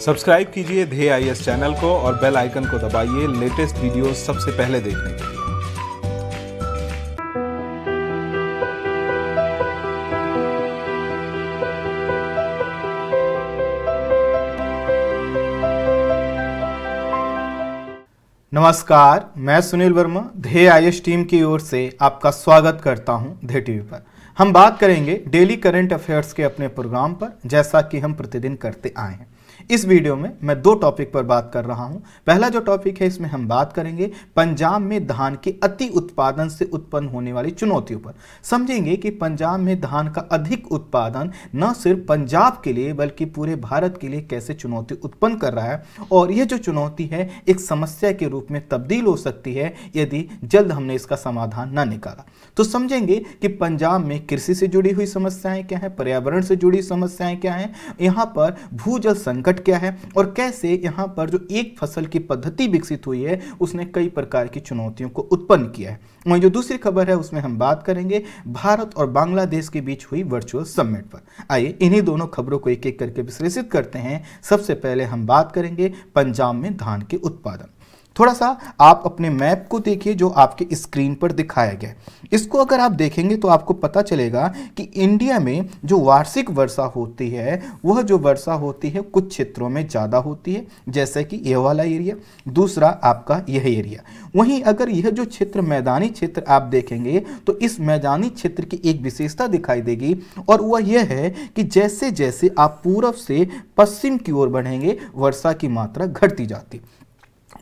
subscribe कीजिए धे I S channel को और बेल आइकन को दबाइए लेटेस्ट वीडियो सबसे पहले देखने के लिए नमस्कार मैं सुनील वर्मा धे आई टीम की ओर से आपका स्वागत करता हूं धे टीवी पर हम बात करेंगे डेली करंट अफेयर्स के अपने प्रोग्राम पर जैसा कि हम प्रतिदिन करते आए हैं इस वीडियो में मैं दो टॉपिक पर बात कर रहा हूं पहला जो टॉपिक है इसमें हम बात करेंगे पंजाब में धान के अति उत्पादन से उत्पन्न होने वाली चुनौतियों पर समझेंगे कि पंजाब में धान का अधिक उत्पादन न सिर्फ पंजाब के लिए बल्कि पूरे भारत के लिए कैसे चुनौती उत्पन्न कर रहा है और यह जो चुनौती है एक समस्या के रूप में तब्दील हो सकती है यदि जल्द हमने इसका समाधान न निकाला तो समझेंगे कि पंजाब में कृषि से जुड़ी हुई समस्याएं क्या है पर्यावरण से जुड़ी समस्याएं क्या है यहां पर भूजल संकट घट गया है और कैसे यहाँ पर जो एक फसल की पद्धति विकसित हुई है उसने कई प्रकार की चुनौतियों को उत्पन्न किया है वहीं जो दूसरी खबर है उसमें हम बात करेंगे भारत और बांग्लादेश के बीच हुई वर्चुअल समिट पर आइए इन्हीं दोनों खबरों को एक एक करके विश्लेषित करते हैं सबसे पहले हम बात करेंगे पंजाब में धान के उत्पादन थोड़ा सा आप अपने मैप को देखिए जो आपके स्क्रीन पर दिखाया गया इसको अगर आप देखेंगे तो आपको पता चलेगा कि इंडिया में जो वार्षिक वर्षा होती है वह जो वर्षा होती है कुछ क्षेत्रों में ज़्यादा होती है जैसे कि यह वाला एरिया दूसरा आपका यह एरिया वहीं अगर यह जो क्षेत्र मैदानी क्षेत्र आप देखेंगे तो इस मैदानी क्षेत्र की एक विशेषता दिखाई देगी और वह यह है कि जैसे जैसे आप पूर्व से पश्चिम की ओर बढ़ेंगे वर्षा की मात्रा घटती जाती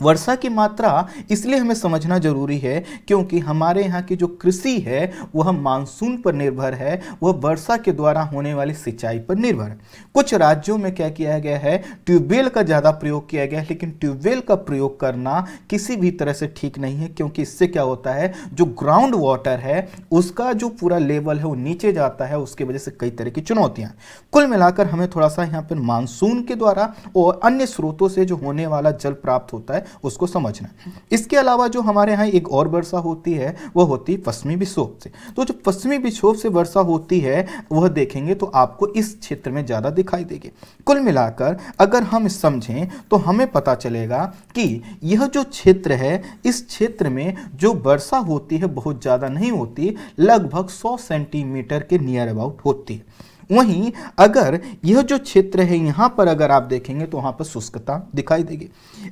वर्षा की मात्रा इसलिए हमें समझना जरूरी है क्योंकि हमारे यहाँ की जो कृषि है वह मानसून पर निर्भर है वह वर्षा के द्वारा होने वाली सिंचाई पर निर्भर है कुछ राज्यों में क्या किया गया है ट्यूबवेल का ज़्यादा प्रयोग किया गया है लेकिन ट्यूबवेल का प्रयोग करना किसी भी तरह से ठीक नहीं है क्योंकि इससे क्या होता है जो ग्राउंड वाटर है उसका जो पूरा लेवल है वो नीचे जाता है उसकी वजह से कई तरह की चुनौतियाँ कुल मिलाकर हमें थोड़ा सा यहाँ पर मानसून के द्वारा और अन्य स्रोतों से जो होने वाला जल प्राप्त होता है है उसको समझना इसके अलावा जो हमारे यहाँ एक और वर्षा होती है वह होती है पश्चिमी विक्षोभ से तो जो पश्चिमी विक्षोभ से वर्षा होती है वह देखेंगे तो आपको इस क्षेत्र में ज़्यादा दिखाई देगी कुल मिलाकर अगर हम समझें तो हमें पता चलेगा कि यह जो क्षेत्र है इस क्षेत्र में जो वर्षा होती है बहुत ज़्यादा नहीं होती लगभग सौ सेंटीमीटर के नियर अबाउट होती है वहीं अगर यह जो क्षेत्र है यहाँ पर अगर आप देखेंगे तो वहाँ पर शुष्कता दिखाई देगी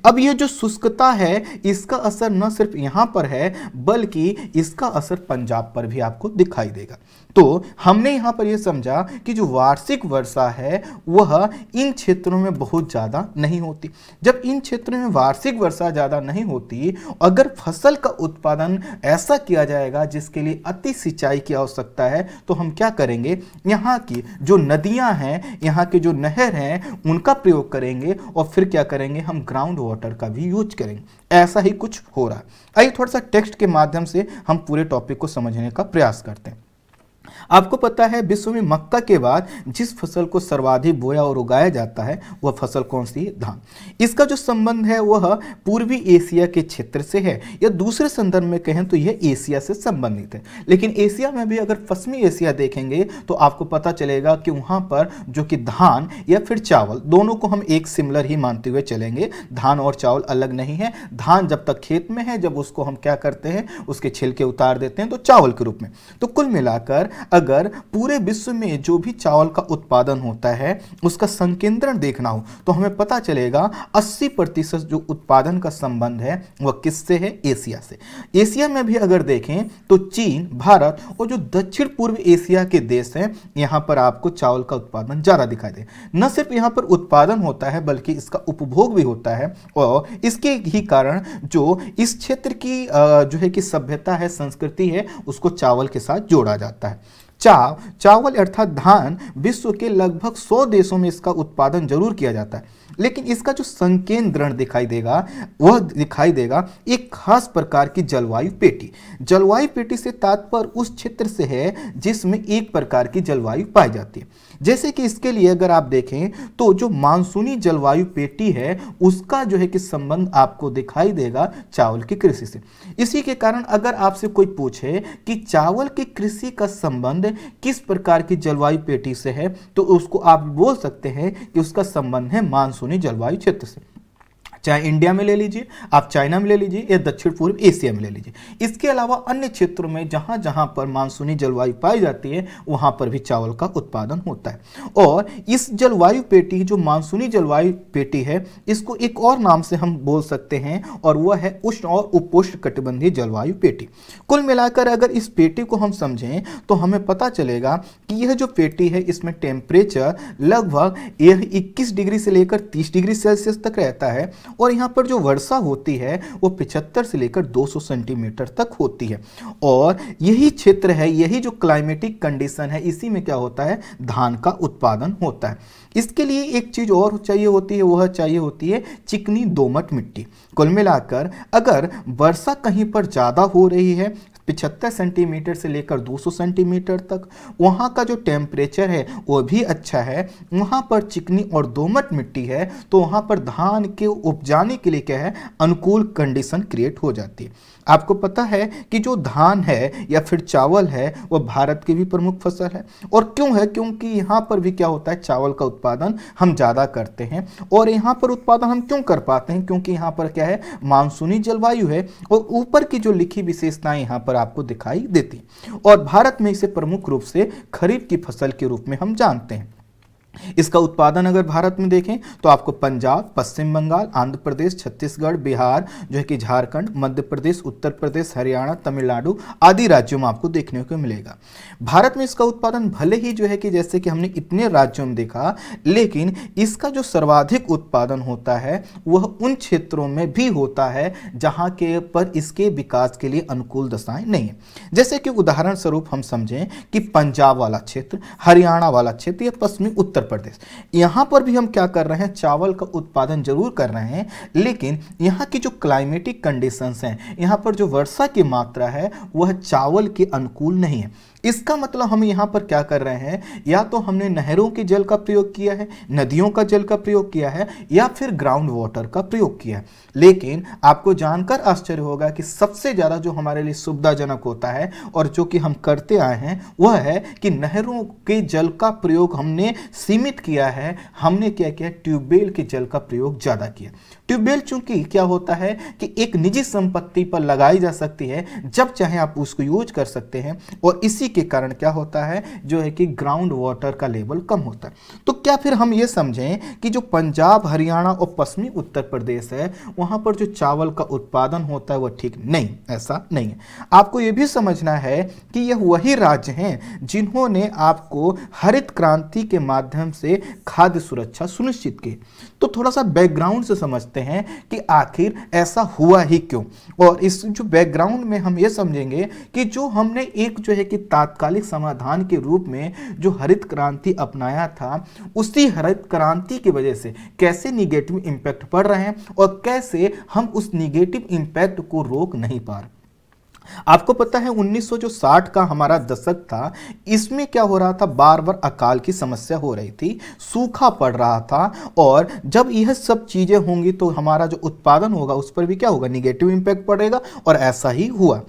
अब यह जो शुष्कता है इसका असर न सिर्फ यहाँ पर है बल्कि इसका असर पंजाब पर भी आपको दिखाई देगा तो हमने यहाँ पर यह समझा कि जो वार्षिक वर्षा है वह इन क्षेत्रों में बहुत ज़्यादा नहीं होती जब इन क्षेत्रों में वार्षिक वर्षा ज़्यादा नहीं होती अगर फसल का उत्पादन ऐसा किया जाएगा जिसके लिए अति सिंचाई की आवश्यकता है तो हम क्या करेंगे यहाँ की जो नदियाँ हैं यहाँ के जो नहर हैं उनका प्रयोग करेंगे और फिर क्या करेंगे हम ग्राउंड वाटर का भी यूज करेंगे ऐसा ही कुछ हो रहा है आइए थोड़ा सा टेक्स्ट के माध्यम से हम पूरे टॉपिक को समझने का प्रयास करते हैं आपको पता है विश्व में मक्का के बाद जिस फसल को सर्वाधिक बोया और उगाया जाता है वह फसल कौन सी है धान इसका जो संबंध है वह पूर्वी एशिया के क्षेत्र से है या दूसरे संदर्भ में कहें तो यह एशिया से संबंधित है लेकिन एशिया में भी अगर पश्चिमी एशिया देखेंगे तो आपको पता चलेगा कि वहाँ पर जो कि धान या फिर चावल दोनों को हम एक सिमिलर ही मानते हुए चलेंगे धान और चावल अलग नहीं है धान जब तक खेत में है जब उसको हम क्या करते हैं उसके छिलके उतार देते हैं तो चावल के रूप में तो कुल मिलाकर अगर पूरे विश्व में जो भी चावल का उत्पादन होता है उसका संकेंद्रण देखना हो तो हमें पता चलेगा 80 प्रतिशत जो उत्पादन का संबंध है वह किससे है एशिया से एशिया में भी अगर देखें तो चीन भारत और जो दक्षिण पूर्व एशिया के देश हैं यहाँ पर आपको चावल का उत्पादन ज़्यादा दिखाई दे न सिर्फ यहाँ पर उत्पादन होता है बल्कि इसका उपभोग भी होता है और इसके ही कारण जो इस क्षेत्र की जो है कि सभ्यता है संस्कृति है उसको चावल के साथ जोड़ा जाता है चाव चावल अर्थात धान विश्व के लगभग 100 देशों में इसका उत्पादन जरूर किया जाता है लेकिन इसका जो संकेंद्रण दिखाई देगा वह दिखाई देगा एक खास प्रकार की जलवायु पेटी जलवायु पेटी से तात्पर्य उस क्षेत्र से है जिसमें एक प्रकार की जलवायु पाई जाती है जैसे कि इसके लिए अगर आप देखें तो जो मानसूनी जलवायु पेटी है उसका जो है कि संबंध आपको दिखाई देगा चावल की कृषि से इसी के कारण अगर आपसे कोई पूछे कि चावल की कृषि का संबंध किस प्रकार की जलवायु पेटी से है तो उसको आप बोल सकते हैं कि उसका संबंध है मानसून मानसूनी जलवायु क्षेत्र से चाहे इंडिया में ले लीजिए आप चाइना में ले लीजिए या दक्षिण पूर्व एशिया में ले लीजिए इसके अलावा अन्य क्षेत्रों में जहाँ जहाँ पर मानसूनी जलवायु पाई जाती है वहाँ पर भी चावल का उत्पादन होता है और इस जलवायु पेटी जो मानसूनी जलवायु पेटी है इसको एक और नाम से हम बोल सकते हैं और वह है उष्ण और उपोष्ण कटिबंधीय जलवायु पेटी कुल मिलाकर अगर इस पेटी को हम समझें तो हमें पता चलेगा कि यह जो पेटी है इसमें टेम्परेचर लगभग यह 21 डिग्री से लेकर 30 डिग्री सेल्सियस तक रहता है और यहाँ पर जो वर्षा होती है वो पिछहत्तर से लेकर 200 सेंटीमीटर तक होती है और यही क्षेत्र है यही जो क्लाइमेटिक कंडीशन है इसी में क्या होता है धान का उत्पादन होता है इसके लिए एक चीज़ और चाहिए होती है वह चाहिए होती है चिकनी दोमट मिट्टी कुल मिलाकर अगर वर्षा कहीं पर ज़्यादा हो रही है पिछहत्तर सेंटीमीटर से लेकर 200 सेंटीमीटर तक वहाँ का जो टेम्परेचर है वो भी अच्छा है वहाँ पर चिकनी और दोमट मिट्टी है तो वहाँ पर धान के उपजाने के लिए क्या है अनुकूल कंडीशन क्रिएट हो जाती है आपको पता है कि जो धान है या फिर चावल है वह भारत की भी प्रमुख फसल है और क्यों है क्योंकि यहाँ पर भी क्या होता है चावल का उत्पादन हम ज़्यादा करते हैं और यहाँ पर उत्पादन हम क्यों कर पाते हैं क्योंकि यहाँ पर क्या है मानसूनी जलवायु है और ऊपर की जो लिखी विशेषताएं यहाँ पर आपको दिखाई देती और भारत में इसे प्रमुख रूप से खरीफ की फसल के रूप में हम जानते हैं इसका उत्पादन अगर भारत में देखें तो आपको पंजाब पश्चिम बंगाल आंध्र प्रदेश छत्तीसगढ़ बिहार जो है कि झारखंड मध्य प्रदेश उत्तर प्रदेश हरियाणा तमिलनाडु आदि राज्यों में आपको देखने को मिलेगा भारत में इसका उत्पादन भले ही जो है कि जैसे कि हमने इतने राज्यों में देखा लेकिन इसका जो सर्वाधिक उत्पादन होता है वह उन क्षेत्रों में भी होता है जहाँ के पर इसके विकास के लिए अनुकूल दशाएं नहीं है जैसे कि उदाहरण स्वरूप हम समझें कि पंजाब वाला क्षेत्र हरियाणा वाला क्षेत्र या पश्चिमी उत्तर प्रदेश यहाँ पर भी हम क्या कर रहे हैं चावल का उत्पादन जरूर कर रहे हैं लेकिन यहाँ की जो क्लाइमेटिक कंडीशंस हैं यहाँ पर जो वर्षा की मात्रा है वह चावल के अनुकूल नहीं है इसका मतलब हम यहाँ पर क्या कर रहे हैं या तो हमने नहरों के जल का प्रयोग किया है नदियों का जल का प्रयोग किया है या फिर ग्राउंड वाटर का प्रयोग किया है लेकिन आपको जानकर आश्चर्य होगा कि सबसे ज़्यादा जो हमारे लिए सुविधाजनक होता है और जो कि हम करते आए हैं वह है कि नहरों के जल का प्रयोग हमने सीमित किया है हमने क्या किया ट्यूबवेल के जल का प्रयोग ज़्यादा किया ट्यूबवेल चूंकि क्या होता है कि एक निजी संपत्ति पर लगाई जा सकती है जब चाहे आप उसको यूज कर सकते हैं और इसी के कारण क्या होता है जो है कि ग्राउंड वाटर का लेवल कम होता है तो क्या फिर हम ये समझें कि जो पंजाब हरियाणा और पश्चिमी उत्तर प्रदेश है वहाँ पर जो चावल का उत्पादन होता है वह ठीक नहीं ऐसा नहीं है आपको ये भी समझना है कि यह वही राज्य हैं जिन्होंने आपको हरित क्रांति के माध्यम से खाद्य सुरक्षा सुनिश्चित की तो थोड़ा सा बैकग्राउंड से समझते हैं कि आखिर ऐसा हुआ ही क्यों और इस जो बैकग्राउंड में हम ये समझेंगे कि जो हमने एक जो है कि तात्कालिक समाधान के रूप में जो हरित क्रांति अपनाया था उसी हरित क्रांति की वजह से कैसे निगेटिव इम्पैक्ट पड़ रहे हैं और कैसे हम उस निगेटिव इम्पैक्ट को रोक नहीं पा रहे आपको पता है 1960 का हमारा दशक था इसमें क्या हो रहा था बार बार अकाल की समस्या हो रही थी सूखा पड़ रहा था और जब यह सब चीज़ें होंगी तो हमारा जो उत्पादन होगा उस पर भी क्या होगा निगेटिव इंपैक्ट पड़ेगा और ऐसा ही हुआ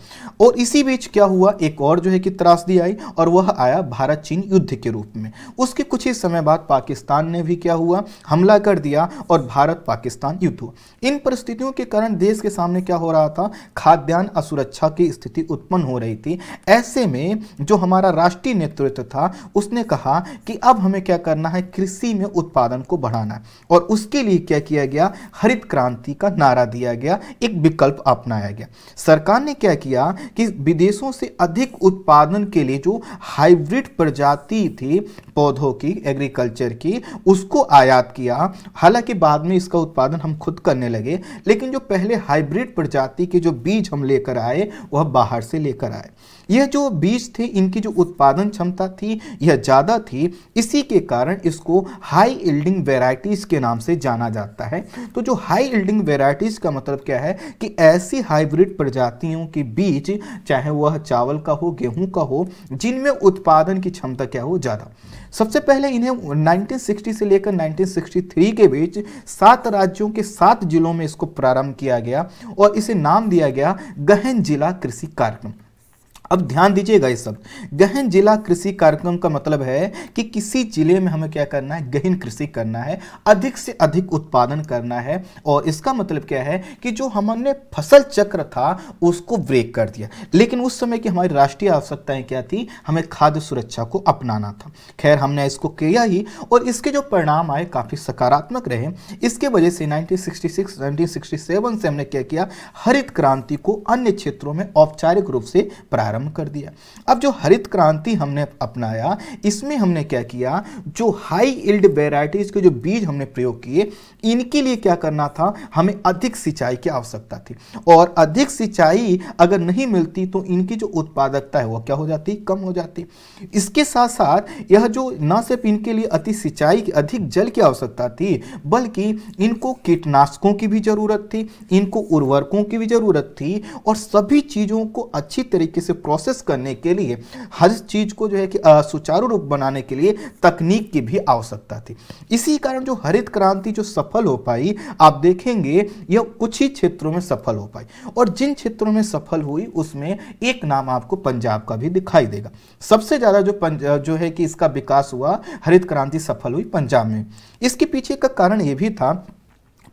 और इसी बीच क्या हुआ एक और जो है कि त्रासदी आई और वह आया भारत चीन युद्ध के रूप में उसके कुछ ही समय बाद पाकिस्तान ने भी क्या हुआ हमला कर दिया और भारत पाकिस्तान युद्ध हुआ इन परिस्थितियों के कारण देश के सामने क्या हो रहा था खाद्यान्न असुरक्षा की स्थिति उत्पन्न हो रही थी ऐसे में जो हमारा राष्ट्रीय नेतृत्व था उसने कहा कि अब हमें क्या करना है कृषि में उत्पादन को बढ़ाना है और उसके लिए क्या किया गया हरित क्रांति का नारा दिया गया एक विकल्प अपनाया गया सरकार ने क्या किया कि विदेशों से अधिक उत्पादन के लिए जो हाइब्रिड प्रजाति थी पौधों की एग्रीकल्चर की उसको आयात किया हालांकि बाद में इसका उत्पादन हम खुद करने लगे लेकिन जो पहले हाइब्रिड प्रजाति के जो बीज हम लेकर आए वह वह बाहर से लेकर आए यह जो बीज थे इनकी जो उत्पादन क्षमता थी यह ज़्यादा थी इसी के कारण इसको हाई इल्डिंग वेराइटीज़ के नाम से जाना जाता है तो जो हाई इल्डिंग वेराइटीज़ का मतलब क्या है कि ऐसी हाइब्रिड प्रजातियों के बीज चाहे वह चावल का हो गेहूँ का हो जिनमें उत्पादन की क्षमता क्या हो ज़्यादा सबसे पहले इन्हें 1960 से लेकर 1963 के बीच सात राज्यों के सात जिलों में इसको प्रारंभ किया गया और इसे नाम दिया गया गहन जिला कृषि कार्यक्रम अब ध्यान दीजिएगा इस शब्द गहन जिला कृषि कार्यक्रम का मतलब है कि किसी जिले में हमें क्या करना है गहन कृषि करना है अधिक से अधिक उत्पादन करना है और इसका मतलब क्या है कि जो हमने फसल चक्र था उसको ब्रेक कर दिया लेकिन उस समय की हमारी राष्ट्रीय आवश्यकताएं क्या थी हमें खाद्य सुरक्षा को अपनाना था खैर हमने इसको किया ही और इसके जो परिणाम आए काफ़ी सकारात्मक रहे इसके वजह से नाइनटीन सिक्सटी से हमने क्या किया हरित क्रांति को अन्य क्षेत्रों में औपचारिक रूप से प्रारंभ प्रारंभ कर दिया अब जो हरित क्रांति हमने अपनाया इसमें हमने क्या किया जो हाई इल्ड वेराइटीज़ के जो बीज हमने प्रयोग किए इनके लिए क्या करना था हमें अधिक सिंचाई की आवश्यकता थी और अधिक सिंचाई अगर नहीं मिलती तो इनकी जो उत्पादकता है वह क्या हो जाती कम हो जाती इसके साथ साथ यह जो न सिर्फ इनके लिए अति सिंचाई की अधिक जल की आवश्यकता थी बल्कि इनको कीटनाशकों की भी ज़रूरत थी इनको उर्वरकों की भी ज़रूरत थी और सभी चीज़ों को अच्छी तरीके से प्रोसेस करने के लिए हर चीज़ को जो है कि सुचारू रूप बनाने के लिए तकनीक की भी आवश्यकता थी इसी कारण जो हरित क्रांति जो सप सफल हो पाई आप देखेंगे यह कुछ ही क्षेत्रों में सफल हो पाई और जिन क्षेत्रों में सफल हुई उसमें एक नाम आपको पंजाब का भी दिखाई देगा सबसे ज़्यादा जो जो है कि इसका विकास हुआ हरित क्रांति सफल हुई पंजाब में इसके पीछे का कारण यह भी था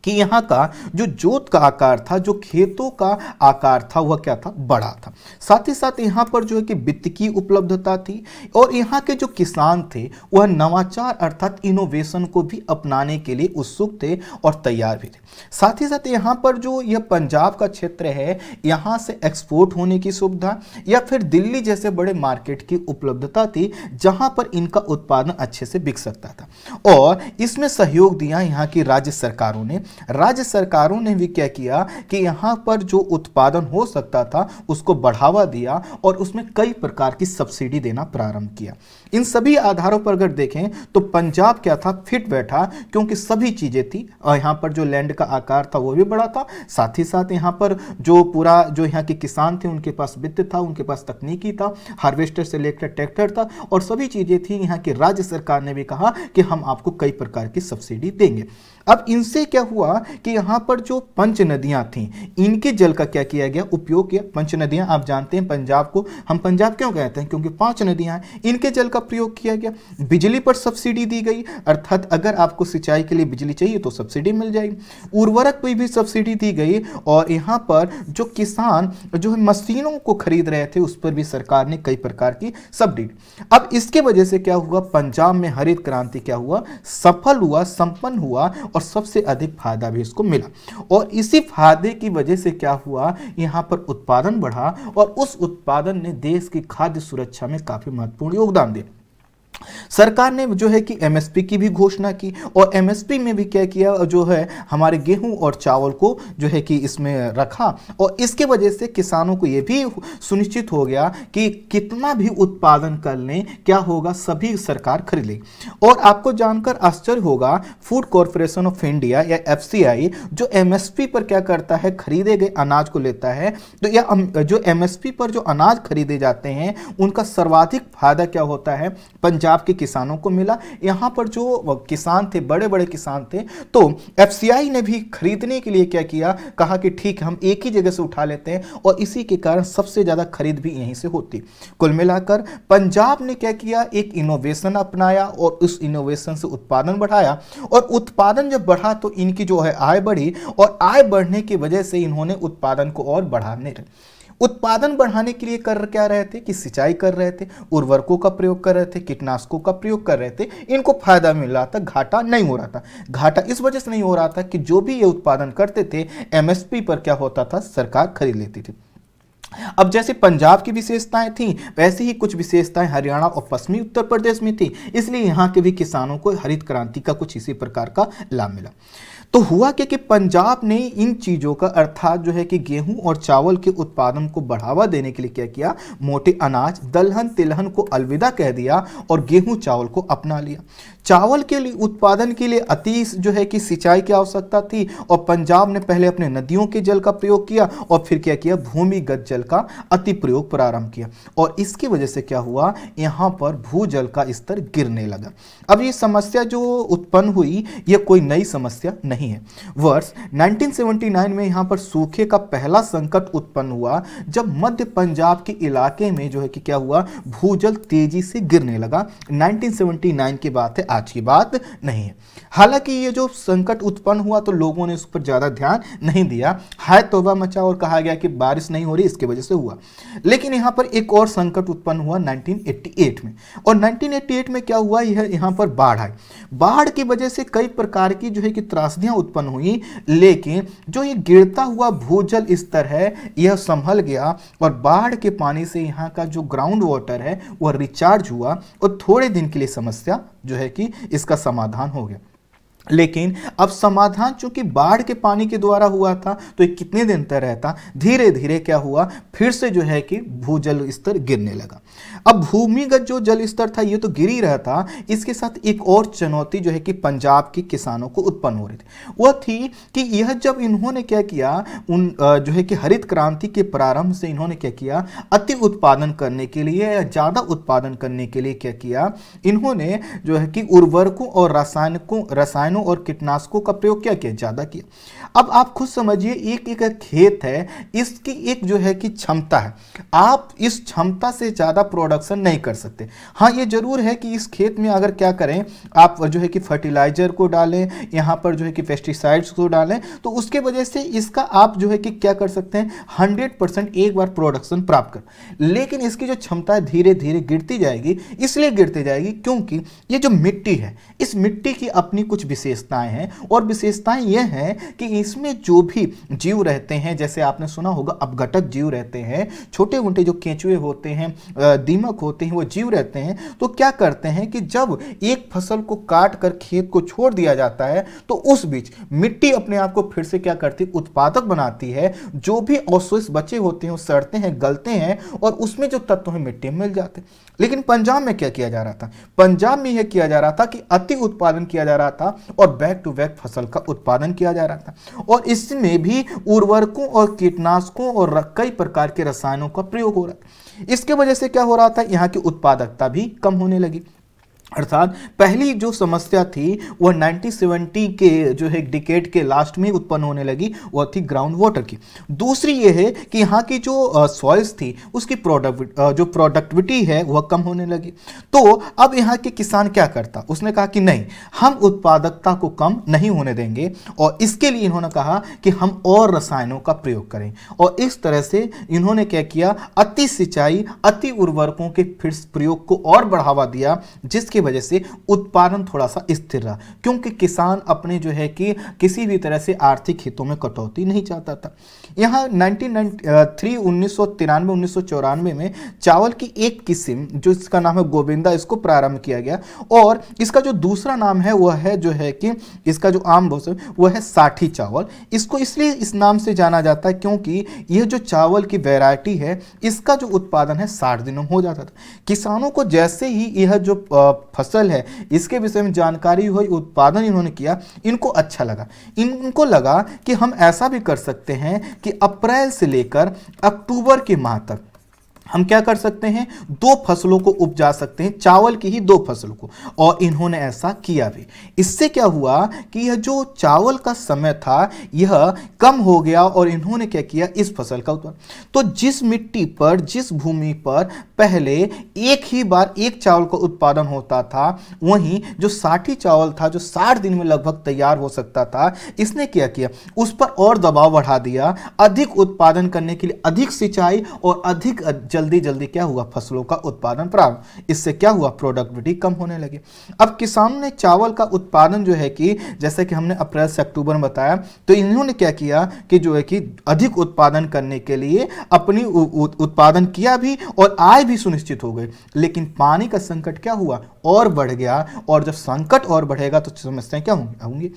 कि यहाँ का जो जोत का आकार था जो खेतों का आकार था वह क्या था बड़ा था साथ ही साथ यहाँ पर जो है कि वित्त की उपलब्धता थी और यहाँ के जो किसान थे वह नवाचार अर्थात इनोवेशन को भी अपनाने के लिए उत्सुक थे और तैयार भी थे साथ ही साथ यहाँ पर जो यह पंजाब का क्षेत्र है यहाँ से एक्सपोर्ट होने की सुविधा या फिर दिल्ली जैसे बड़े मार्केट की उपलब्धता थी जहाँ पर इनका उत्पादन अच्छे से बिक सकता था और इसमें सहयोग दिया यहाँ की राज्य सरकारों ने राज्य सरकारों ने भी क्या किया कि यहाँ पर जो उत्पादन हो सकता था उसको बढ़ावा दिया और उसमें कई प्रकार की सब्सिडी देना प्रारंभ किया इन सभी आधारों पर अगर देखें तो पंजाब क्या था फिट बैठा क्योंकि सभी चीज़ें थी और यहाँ पर जो लैंड का आकार था वो भी बड़ा था साथ ही साथ यहाँ पर जो पूरा जो यहाँ के किसान थे उनके पास वित्त था उनके पास तकनीकी था हार्वेस्टर से लेकर ट्रैक्टर था और सभी चीज़ें थी यहाँ की राज्य सरकार ने भी कहा कि हम आपको कई प्रकार की सब्सिडी देंगे अब इनसे क्या हुआ कि यहां पर जो पंच नदियां थी इनके जल का क्या किया गया उपयोग किया पंच नदियां आप जानते हैं पंजाब को हम पंजाब क्यों कहते हैं क्योंकि पांच नदियां हैं इनके जल का प्रयोग किया गया बिजली पर सब्सिडी दी गई अर्थात अगर आपको सिंचाई के लिए बिजली चाहिए तो सब्सिडी मिल जाएगी उर्वरक पर भी सब्सिडी दी गई और यहां पर जो किसान जो है मशीनों को खरीद रहे थे उस पर भी सरकार ने कई प्रकार की सब्सिडी अब इसके वजह से क्या हुआ पंजाब में हरित क्रांति क्या हुआ सफल हुआ संपन्न हुआ और सबसे अधिक फायदा भी इसको मिला और इसी फायदे की वजह से क्या हुआ यहाँ पर उत्पादन बढ़ा और उस उत्पादन ने देश की खाद्य सुरक्षा में काफ़ी महत्वपूर्ण योगदान दिया सरकार ने जो है कि एमएसपी की भी घोषणा की और एमएसपी में भी क्या किया जो है हमारे गेहूं और चावल को जो है कि इसमें रखा और इसके वजह से किसानों को ये भी सुनिश्चित हो गया कि कितना भी उत्पादन कर लें क्या होगा सभी सरकार खरीदे और आपको जानकर आश्चर्य होगा फूड कॉरपोरेशन ऑफ इंडिया या एफ जो एम पर क्या करता है खरीदे गए अनाज को लेता है तो या जो एम पर जो अनाज खरीदे जाते हैं उनका सर्वाधिक फायदा क्या होता है पंजाब पंजाब के किसानों को मिला यहाँ पर जो किसान थे बड़े बड़े किसान थे तो एफ ने भी खरीदने के लिए क्या किया कहा कि ठीक है हम एक ही जगह से उठा लेते हैं और इसी के कारण सबसे ज़्यादा खरीद भी यहीं से होती कुल मिलाकर पंजाब ने क्या किया एक इनोवेशन अपनाया और उस इनोवेशन से उत्पादन बढ़ाया और उत्पादन जब बढ़ा तो इनकी जो है आय बढ़ी और आय बढ़ने की वजह से इन्होंने उत्पादन को और बढ़ाने उत्पादन बढ़ाने के लिए कर क्या रहे थे कि सिंचाई कर रहे थे उर्वरकों का प्रयोग कर रहे थे कीटनाशकों का प्रयोग कर रहे थे इनको फायदा मिल रहा था घाटा नहीं हो रहा था घाटा इस वजह से नहीं हो रहा था कि जो भी ये उत्पादन करते थे एमएसपी पर क्या होता था सरकार खरीद लेती थी अब जैसे पंजाब की विशेषताएं थी वैसे ही कुछ विशेषताएं हरियाणा और पश्चिमी उत्तर प्रदेश में थी इसलिए यहाँ के भी किसानों को हरित क्रांति का कुछ इसी प्रकार का लाभ मिला तो हुआ क्या कि पंजाब ने इन चीज़ों का अर्थात जो है कि गेहूं और चावल के उत्पादन को बढ़ावा देने के लिए क्या किया मोटे अनाज दलहन तिलहन को अलविदा कह दिया और गेहूं चावल को अपना लिया चावल के लिए उत्पादन के लिए अति जो है कि सिंचाई की आवश्यकता थी और पंजाब ने पहले अपने नदियों के जल का प्रयोग किया और फिर क्या किया भूमिगत जल का अति प्रयोग प्रारंभ किया और इसकी वजह से क्या हुआ यहाँ पर भू जल का स्तर गिरने लगा अब ये समस्या जो उत्पन्न हुई ये कोई नई समस्या नहीं है वर्ष 1979 में यहाँ पर सूखे का पहला संकट उत्पन्न हुआ जब मध्य पंजाब के इलाके में जो है कि क्या हुआ भूजल तेजी से गिरने लगा 1979 की बात है आज की बात नहीं है हालांकि ये जो संकट उत्पन्न हुआ तो लोगों ने उस पर ज़्यादा ध्यान नहीं दिया हाय तोबा मचा और कहा गया कि बारिश नहीं हो रही इसके वजह से हुआ लेकिन यहाँ पर एक और संकट उत्पन्न हुआ 1988 में और 1988 में क्या हुआ यह यहाँ पर बाढ़ आई बाढ़ की वजह से कई प्रकार की जो है कि त्रासदियाँ उत्पन्न हुई लेकिन जो ये गिरता हुआ भूजल स्तर है यह संभल गया और बाढ़ के पानी से यहाँ का जो ग्राउंड वाटर है वह रिचार्ज हुआ और थोड़े दिन के लिए समस्या जो है कि इसका समाधान हो गया लेकिन अब समाधान चूंकि बाढ़ के पानी के द्वारा हुआ था तो ये कितने दिन तक रहता धीरे धीरे क्या हुआ फिर से जो है कि भूजल स्तर गिरने लगा अब भूमिगत जो जल स्तर था ये तो गिर ही रहा था इसके साथ एक और चुनौती जो है कि पंजाब के किसानों को उत्पन्न हो रही थी वह थी कि यह जब इन्होंने क्या किया उन जो है कि हरित क्रांति के प्रारंभ से इन्होंने क्या किया अति उत्पादन करने के लिए या ज़्यादा उत्पादन करने के लिए क्या किया इन्होंने जो है कि उर्वरकों और रासायनिकों रसायनों रसायनों और कीटनाशकों का प्रयोग क्या किया ज़्यादा किया अब आप खुद समझिए एक एक खेत है इसकी एक जो है कि क्षमता है आप इस क्षमता से ज़्यादा प्रोडक्शन नहीं कर सकते हाँ ये ज़रूर है कि इस खेत में अगर क्या करें आप जो है कि फर्टिलाइजर को डालें यहाँ पर जो है कि पेस्टिसाइड्स को डालें तो उसके वजह से इसका आप जो है कि क्या कर सकते हैं हंड्रेड परसेंट एक बार प्रोडक्शन प्राप्त कर लेकिन इसकी जो क्षमता है धीरे धीरे गिरती जाएगी इसलिए गिरती जाएगी क्योंकि ये जो मिट्टी है इस मिट्टी की अपनी कुछ विशेषताएं हैं और विशेषताएं ये हैं कि कि इसमें जो भी जीव रहते हैं जैसे आपने सुना होगा अपघटक जीव रहते हैं छोटे मोटे जो केंचुए होते हैं दीमक होते हैं वो जीव रहते हैं तो क्या करते हैं कि जब एक फसल को काट कर खेत को छोड़ दिया जाता है तो उस बीच मिट्टी अपने आप को फिर से क्या करती उत्पादक बनाती है जो भी अवशेष बचे होते हैं सड़ते हैं गलते हैं और उसमें जो तत्व हैं मिट्टी में मिल जाते लेकिन पंजाब में क्या किया जा रहा था पंजाब में यह किया जा रहा था कि अति उत्पादन किया जा रहा था और बैक टू बैक फसल का उत्पादन किया जा रहा था और इसमें भी उर्वरकों और कीटनाशकों और कई प्रकार के रसायनों का प्रयोग हो रहा है इसके वजह से क्या हो रहा था यहाँ की उत्पादकता भी कम होने लगी अर्थात पहली जो समस्या थी वह 1970 के जो है डिकेट के लास्ट में उत्पन्न होने लगी वह थी ग्राउंड वाटर की दूसरी ये है कि यहाँ की जो सॉइल्स थी उसकी प्रोडक्ट जो प्रोडक्टिविटी है वह कम होने लगी तो अब यहाँ के किसान क्या करता उसने कहा कि नहीं हम उत्पादकता को कम नहीं होने देंगे और इसके लिए इन्होंने कहा कि हम और रसायनों का प्रयोग करें और इस तरह से इन्होंने क्या किया अति सिंचाई अति उर्वरकों के फिर प्रयोग को और बढ़ावा दिया जिसके जिसकी वजह से उत्पादन थोड़ा सा स्थिर रहा क्योंकि किसान अपने जो है कि किसी भी तरह से आर्थिक हितों में कटौती नहीं चाहता था यहाँ नाइनटीन थ्री उन्नीस में चावल की एक किस्म जो इसका नाम है गोविंदा इसको प्रारंभ किया गया और इसका जो दूसरा नाम है वह है जो है कि इसका जो आम मौसम वह है साठी चावल इसको इसलिए इस नाम से जाना जाता है क्योंकि यह जो चावल की वैरायटी है इसका जो उत्पादन है साठ दिनों में हो जाता था किसानों को जैसे ही यह जो फसल है इसके विषय में जानकारी हुई उत्पादन इन्होंने किया इनको अच्छा लगा इनको लगा कि हम ऐसा भी कर सकते हैं कि अप्रैल से लेकर अक्टूबर के माह तक हम क्या कर सकते हैं दो फसलों को उपजा सकते हैं चावल की ही दो फसल को और इन्होंने ऐसा किया भी इससे क्या हुआ कि यह जो चावल का समय था यह कम हो गया और इन्होंने क्या किया इस फसल का उत्पादन तो जिस मिट्टी पर जिस भूमि पर पहले एक ही बार एक चावल का उत्पादन होता था वहीं जो साठी चावल था जो साठ दिन में लगभग तैयार हो सकता था इसने क्या किया उस पर और दबाव बढ़ा दिया अधिक उत्पादन करने के लिए अधिक सिंचाई और अधिक जल्दी जल्दी क्या हुआ फसलों का उत्पादन प्रारंभ इससे क्या हुआ प्रोडक्टिविटी कम होने लगी अब किसान ने चावल का उत्पादन जो है कि जैसे कि हमने अप्रैल से अक्टूबर में बताया तो इन्होंने क्या किया कि जो है कि अधिक उत्पादन करने के लिए अपनी उत्पादन किया भी और आय भी सुनिश्चित हो गई लेकिन पानी का संकट क्या हुआ और बढ़ गया और जब संकट और बढ़ेगा तो समस्याएं क्या होंगी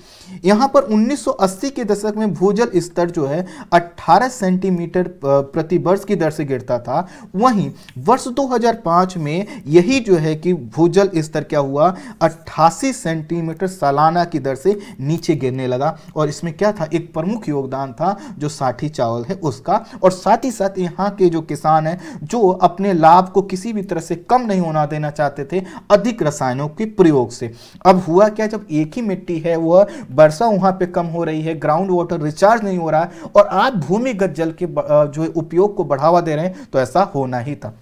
यहां पर 1980 के दशक में भूजल स्तर जो है 18 सेंटीमीटर प्रति वर्ष की दर से गिरता था वहीं वर्ष 2005 में यही जो है कि भूजल स्तर क्या हुआ 88 सेंटीमीटर सालाना की दर से नीचे गिरने लगा और इसमें क्या था एक प्रमुख योगदान था जो साठी चावल है उसका और साथ ही साथ यहाँ के जो किसान हैं जो अपने लाभ को किसी भी तरह से कम नहीं होना देना चाहते थे अधिक रसायनों के प्रयोग से अब हुआ क्या जब एक ही मिट्टी है वह वर्षा वहाँ पर कम हो रही है ग्राउंड वाटर रिचार्ज नहीं हो रहा है और आप भूमिगत जल के जो उपयोग को बढ़ावा दे रहे हैं तो ऐसा हो होना ही था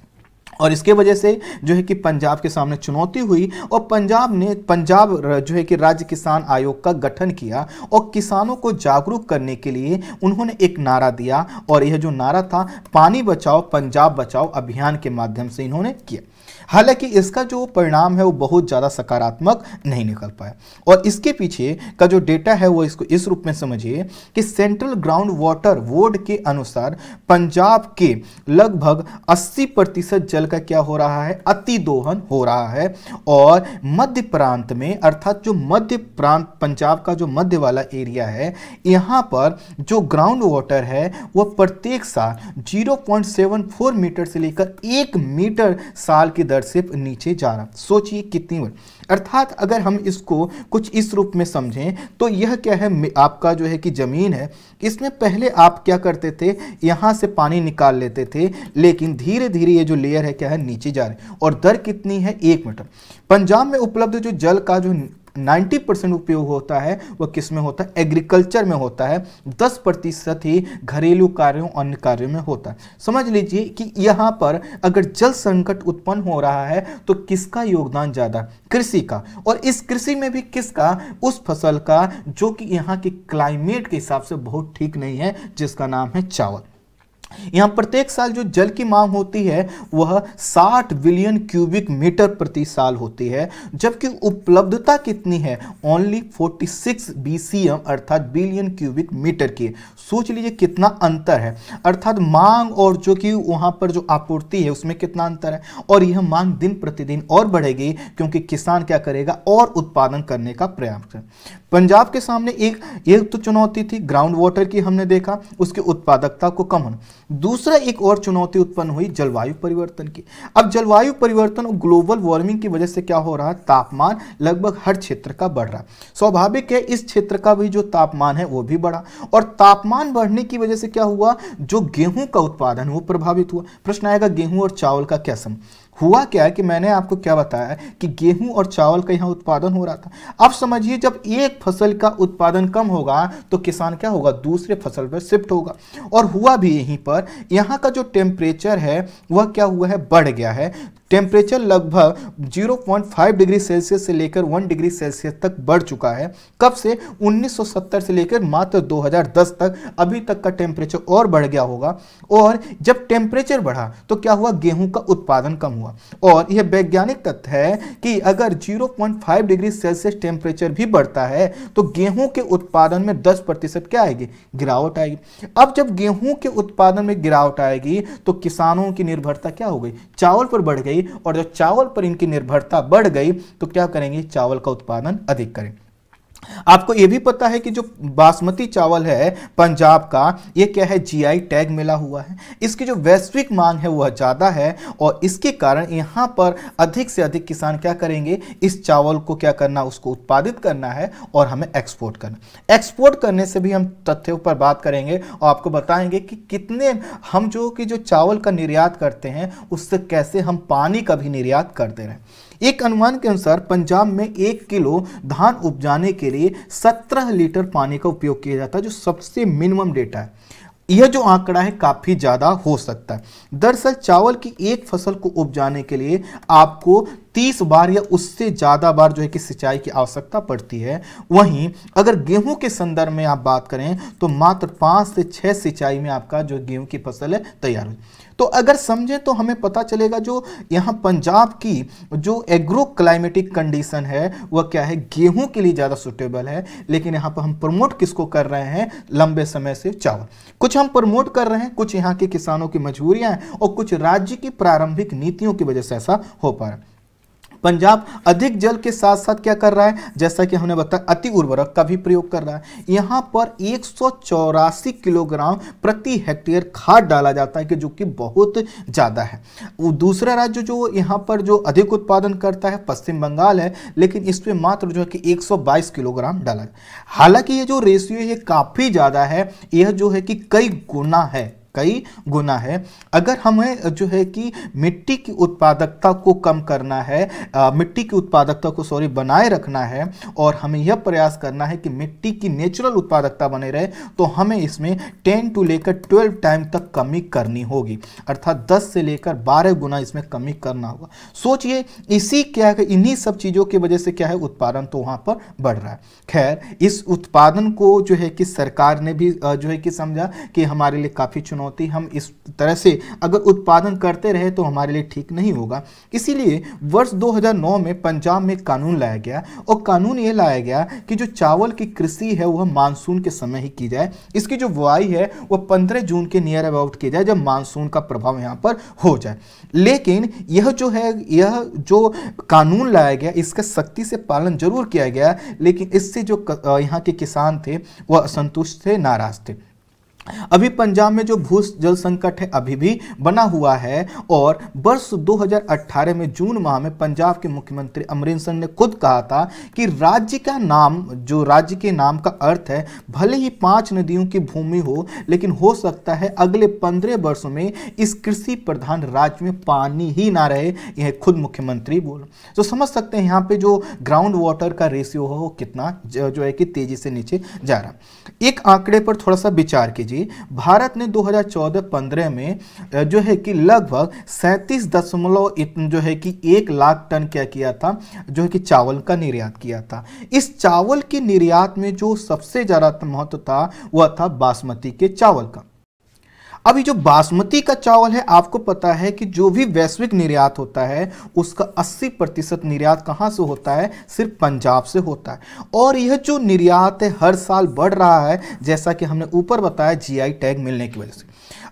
और इसके वजह से जो है कि पंजाब के सामने चुनौती हुई और पंजाब ने पंजाब जो है कि राज्य किसान आयोग का गठन किया और किसानों को जागरूक करने के लिए उन्होंने एक नारा दिया और यह जो नारा था पानी बचाओ पंजाब बचाओ अभियान के माध्यम से इन्होंने किया हालांकि इसका जो परिणाम है वो बहुत ज़्यादा सकारात्मक नहीं निकल पाया और इसके पीछे का जो डेटा है वो इसको इस रूप में समझिए कि सेंट्रल ग्राउंड वाटर बोर्ड के अनुसार पंजाब के लगभग 80 प्रतिशत जल का क्या हो रहा है अति दोहन हो रहा है और मध्य प्रांत में अर्थात जो मध्य प्रांत पंजाब का जो मध्य वाला एरिया है यहाँ पर जो ग्राउंड वाटर है वह प्रत्येक साल 0.74 मीटर से लेकर एक मीटर साल की दर दर दरसिप नीचे जा रहा सोचिए कितनी बार अर्थात अगर हम इसको कुछ इस रूप में समझें तो यह क्या है आपका जो है कि ज़मीन है इसमें पहले आप क्या करते थे यहाँ से पानी निकाल लेते थे लेकिन धीरे धीरे ये जो लेयर है क्या है नीचे जा रहे और दर कितनी है एक मीटर पंजाब में उपलब्ध जो जल का जो 90 परसेंट उपयोग होता है वह किस में होता है एग्रीकल्चर में होता है 10 प्रतिशत ही घरेलू कार्यों अन्य कार्यों में होता है समझ लीजिए कि यहाँ पर अगर जल संकट उत्पन्न हो रहा है तो किसका योगदान ज़्यादा कृषि का और इस कृषि में भी किसका उस फसल का जो कि यहाँ के क्लाइमेट के हिसाब से बहुत ठीक नहीं है जिसका नाम है चावल यहाँ प्रत्येक साल जो जल की मांग होती है वह 60 बिलियन क्यूबिक मीटर प्रति साल होती है जबकि उपलब्धता कितनी है ओनली 46 बीसीएम अर्थात बिलियन क्यूबिक मीटर की सोच लीजिए कितना अंतर है अर्थात मांग और जो कि वहाँ पर जो आपूर्ति है उसमें कितना अंतर है और यह मांग दिन प्रतिदिन और बढ़ेगी क्योंकि किसान क्या करेगा और उत्पादन करने का प्रयास कर पंजाब के सामने एक एक तो चुनौती थी ग्राउंड वाटर की हमने देखा उसकी उत्पादकता को कम होना दूसरा एक और चुनौती उत्पन्न हुई जलवायु परिवर्तन की अब जलवायु परिवर्तन और ग्लोबल वार्मिंग की वजह से क्या हो रहा है तापमान लगभग हर क्षेत्र का बढ़ रहा है स्वाभाविक है इस क्षेत्र का भी जो तापमान है वो भी बढ़ा और तापमान बढ़ने की वजह से क्या हुआ जो गेहूं का उत्पादन वो प्रभावित हुआ प्रश्न आएगा गेहूं और चावल का क्या सम हुआ क्या है कि मैंने आपको क्या बताया कि गेहूं और चावल का यहाँ उत्पादन हो रहा था अब समझिए जब एक फसल का उत्पादन कम होगा तो किसान क्या होगा दूसरे फसल पर शिफ्ट होगा और हुआ भी यहीं पर यहाँ का जो टेम्परेचर है वह क्या हुआ है बढ़ गया है टेम्परेचर लगभग 0.5 डिग्री सेल्सियस से लेकर 1 डिग्री सेल्सियस तक बढ़ चुका है कब से 1970 से लेकर मात्र 2010 तक अभी तक का टेम्परेचर और बढ़ गया होगा और जब टेम्परेचर बढ़ा तो क्या हुआ गेहूं का उत्पादन कम हुआ और यह वैज्ञानिक तथ्य है कि अगर 0.5 डिग्री सेल्सियस टेम्परेचर भी बढ़ता है तो गेहूं के उत्पादन में दस प्रतिशत क्या आएगी गिरावट आएगी अब जब गेहूं के उत्पादन में गिरावट आएगी तो किसानों की निर्भरता क्या हो गई चावल पर बढ़ गई और जब चावल पर इनकी निर्भरता बढ़ गई तो क्या करेंगे चावल का उत्पादन अधिक करें आपको यह भी पता है कि जो बासमती चावल है पंजाब का ये क्या है जीआई टैग मिला हुआ है इसकी जो वैश्विक मांग है वह ज़्यादा है और इसके कारण यहाँ पर अधिक से अधिक किसान क्या करेंगे इस चावल को क्या करना उसको उत्पादित करना है और हमें एक्सपोर्ट करना एक्सपोर्ट करने से भी हम तथ्यों पर बात करेंगे और आपको बताएंगे कि कितने हम जो कि जो चावल का निर्यात करते हैं उससे कैसे हम पानी का भी निर्यात करते रहे एक अनुमान के अनुसार पंजाब में एक किलो धान उपजाने के लिए 17 लीटर पानी का उपयोग किया जाता है जो सबसे मिनिमम डेटा है यह जो आंकड़ा है काफ़ी ज़्यादा हो सकता है दरअसल चावल की एक फसल को उपजाने के लिए आपको 30 बार या उससे ज़्यादा बार जो है कि सिंचाई की आवश्यकता पड़ती है वहीं अगर गेहूं के संदर्भ में आप बात करें तो मात्र पांच से छह सिंचाई में आपका जो गेहूं की फसल है तैयार हो तो अगर समझें तो हमें पता चलेगा जो यहाँ पंजाब की जो एग्रो क्लाइमेटिक कंडीशन है वह क्या है गेहूं के लिए ज़्यादा सुटेबल है लेकिन यहाँ पर हम प्रमोट किसको कर रहे हैं लंबे समय से चावल कुछ हम प्रमोट कर रहे हैं कुछ यहाँ के किसानों की मजबूरियाँ हैं और कुछ राज्य की प्रारंभिक नीतियों की वजह से ऐसा हो पा रहा है पंजाब अधिक जल के साथ साथ क्या कर रहा है जैसा कि हमने बताया अति उर्वरक का भी प्रयोग कर रहा है यहाँ पर एक किलोग्राम प्रति हेक्टेयर खाद डाला जाता है कि जो कि बहुत ज़्यादा है दूसरा राज्य जो यहाँ पर जो अधिक उत्पादन करता है पश्चिम बंगाल है लेकिन इसमें मात्र जो है कि एक किलोग्राम डाला हालांकि ये जो रेशियो ये काफ़ी ज़्यादा है यह जो है कि कई गुना है कई गुना है अगर हमें जो है कि मिट्टी की उत्पादकता को कम करना है आ, मिट्टी की उत्पादकता को सॉरी बनाए रखना है और हमें यह प्रयास करना है कि मिट्टी की नेचुरल उत्पादकता बने रहे तो हमें इसमें टेन टू लेकर ट्वेल्व टाइम तक कमी करनी होगी अर्थात दस से लेकर बारह गुना इसमें कमी करना होगा सोचिए इसी क्या है इन्हीं सब चीज़ों की वजह से क्या है उत्पादन तो वहाँ पर बढ़ रहा है खैर इस उत्पादन को जो है कि सरकार ने भी जो है कि समझा कि हमारे लिए काफ़ी चुनौती चुनौती हम इस तरह से अगर उत्पादन करते रहे तो हमारे लिए ठीक नहीं होगा इसीलिए वर्ष 2009 में पंजाब में कानून लाया गया और कानून ये लाया गया कि जो चावल की कृषि है वह मानसून के समय ही की जाए इसकी जो बुआई है वह पंद्रह जून के नियर अबाउट की जाए जब मानसून का प्रभाव यहाँ पर हो जाए लेकिन यह जो है यह जो कानून लाया गया इसका सख्ती से पालन जरूर किया गया लेकिन इससे जो यहाँ के किसान थे वह असंतुष्ट थे नाराज थे अभी पंजाब में जो भू जल संकट है अभी भी बना हुआ है और वर्ष 2018 में जून माह में पंजाब के मुख्यमंत्री अमरिंदर सिंह ने खुद कहा था कि राज्य का नाम जो राज्य के नाम का अर्थ है भले ही पांच नदियों की भूमि हो लेकिन हो सकता है अगले पंद्रह वर्षों में इस कृषि प्रधान राज्य में पानी ही ना रहे यह खुद मुख्यमंत्री बोल तो समझ सकते हैं यहाँ पे जो ग्राउंड वाटर का रेशियो है वो कितना जो है कि तेजी से नीचे जा रहा एक आंकड़े पर थोड़ा सा विचार कीजिए लीजिए भारत ने 2014-15 में जो है कि लगभग सैंतीस दशमलव जो है कि एक लाख टन क्या किया था जो है कि चावल का निर्यात किया था इस चावल के निर्यात में जो सबसे ज़्यादा महत्व था वह था बासमती के चावल का अभी जो बासमती का चावल है आपको पता है कि जो भी वैश्विक निर्यात होता है उसका 80 प्रतिशत निर्यात कहाँ से होता है सिर्फ पंजाब से होता है और यह जो निर्यात है हर साल बढ़ रहा है जैसा कि हमने ऊपर बताया जीआई टैग मिलने की वजह से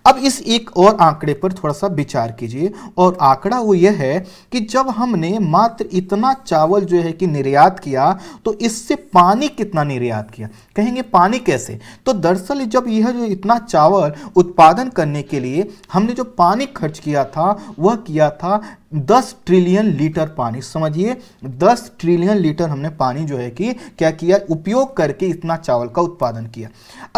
अब इस एक और आंकड़े पर थोड़ा सा विचार कीजिए और आंकड़ा वो यह है कि जब हमने मात्र इतना चावल जो है कि निर्यात किया तो इससे पानी कितना निर्यात किया कहेंगे पानी कैसे तो दरअसल जब यह जो इतना चावल उत्पादन करने के लिए हमने जो पानी खर्च किया था वह किया था दस ट्रिलियन लीटर पानी समझिए दस ट्रिलियन लीटर हमने पानी जो है कि क्या किया उपयोग करके इतना चावल का उत्पादन किया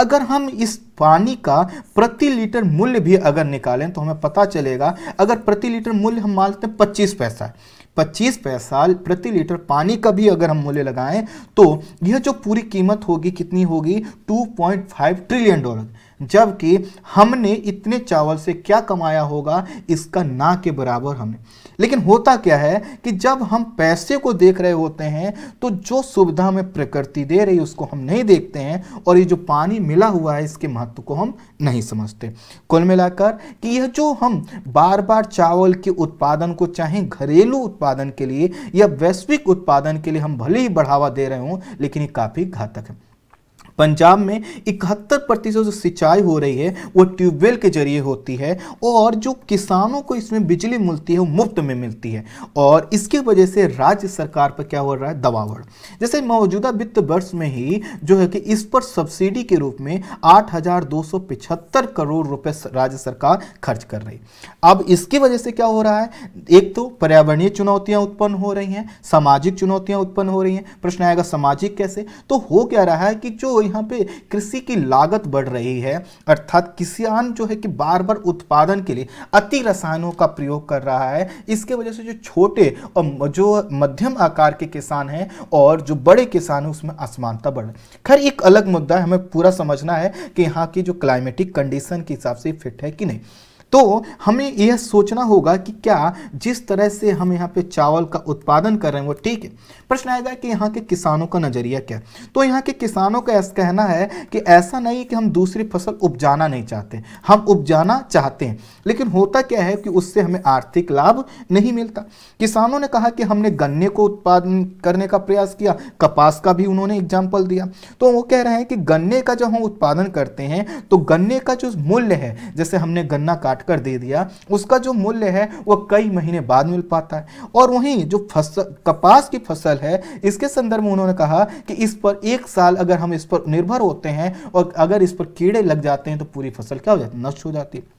अगर हम इस पानी का प्रति लीटर मूल्य भी अगर निकालें तो हमें पता चलेगा अगर प्रति लीटर मूल्य हम मान लेते हैं पच्चीस पैसा है पच्चीस पैसा प्रति लीटर पानी का भी अगर हम मूल्य लगाएं तो यह जो पूरी कीमत होगी कितनी होगी 2.5 ट्रिलियन डॉलर जबकि हमने इतने चावल से क्या कमाया होगा इसका ना के बराबर हमने लेकिन होता क्या है कि जब हम पैसे को देख रहे होते हैं तो जो सुविधा हमें प्रकृति दे रही उसको हम नहीं देखते हैं और ये जो पानी मिला हुआ है इसके महत्व को हम नहीं समझते कुल मिलाकर कि यह जो हम बार बार चावल के उत्पादन को चाहे घरेलू उत्पादन के लिए या वैश्विक उत्पादन के लिए हम भले ही बढ़ावा दे रहे हों लेकिन ये काफ़ी घातक है पंजाब में इकहत्तर प्रतिशत जो सिंचाई हो रही है वो ट्यूबवेल के जरिए होती है और जो किसानों को इसमें बिजली मिलती है वो मुफ्त में मिलती है और इसकी वजह से राज्य सरकार पर क्या हो रहा है दबावड़ जैसे मौजूदा वित्त वर्ष में ही जो है कि इस पर सब्सिडी के रूप में आठ करोड़ रुपए राज्य सरकार खर्च कर रही अब इसकी वजह से क्या हो रहा है एक तो पर्यावरणीय चुनौतियां उत्पन्न हो रही हैं सामाजिक चुनौतियां उत्पन्न हो रही हैं प्रश्न आएगा सामाजिक कैसे तो हो क्या रहा है कि जो यहाँ पे कृषि की लागत बढ़ रही है अर्थात किसान जो है कि बार बार उत्पादन के लिए अति रसायनों का प्रयोग कर रहा है इसके वजह से जो छोटे और जो मध्यम आकार के किसान हैं और जो बड़े किसान हैं उसमें असमानता बढ़ रही खैर एक अलग मुद्दा है हमें पूरा समझना है कि यहाँ की जो क्लाइमेटिक कंडीशन के हिसाब से फिट है कि नहीं तो हमें यह सोचना होगा कि क्या जिस तरह से हम यहाँ पे चावल का उत्पादन कर रहे हैं वो ठीक है प्रश्न आएगा कि यहाँ के किसानों का नज़रिया क्या है तो यहाँ के किसानों का ऐसा कहना है कि ऐसा नहीं कि हम दूसरी फसल उपजाना नहीं चाहते हम उपजाना चाहते हैं लेकिन होता क्या है कि उससे हमें आर्थिक लाभ नहीं मिलता किसानों ने कहा कि हमने गन्ने को उत्पादन करने का प्रयास किया कपास का भी उन्होंने एग्जाम्पल दिया तो वो कह रहे हैं कि गन्ने का जब हम उत्पादन करते हैं तो गन्ने का जो मूल्य है जैसे हमने गन्ना काट काट कर दे दिया उसका जो मूल्य है वो कई महीने बाद मिल पाता है और वहीं जो फसल कपास की फसल है इसके संदर्भ में उन्होंने कहा कि इस पर एक साल अगर हम इस पर निर्भर होते हैं और अगर इस पर कीड़े लग जाते हैं तो पूरी फसल क्या हो जाती नष्ट हो जाती है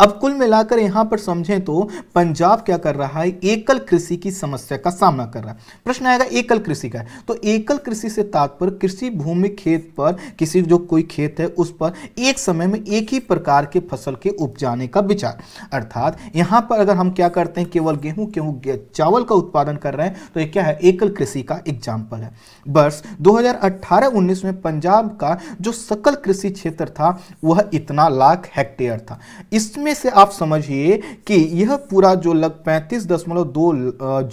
अब कुल मिलाकर यहां पर समझें तो पंजाब क्या कर रहा है एकल कृषि की समस्या का सामना कर रहा है प्रश्न आएगा एकल कृषि का तो एकल कृषि से तात्पर्य कृषि भूमि खेत पर किसी जो कोई खेत है उस पर एक समय में एक ही प्रकार के फसल के उपजाने का विचार अर्थात यहां पर अगर हम क्या करते हैं केवल गेहूं क्यों चावल का उत्पादन कर रहे हैं तो यह क्या है एकल कृषि का एग्जाम्पल है वर्ष दो हजार में पंजाब का जो सकल कृषि क्षेत्र था वह इतना लाख हेक्टेयर था इस इसमें से आप समझिए कि यह पूरा जो लग पैंतीस दशमलव दो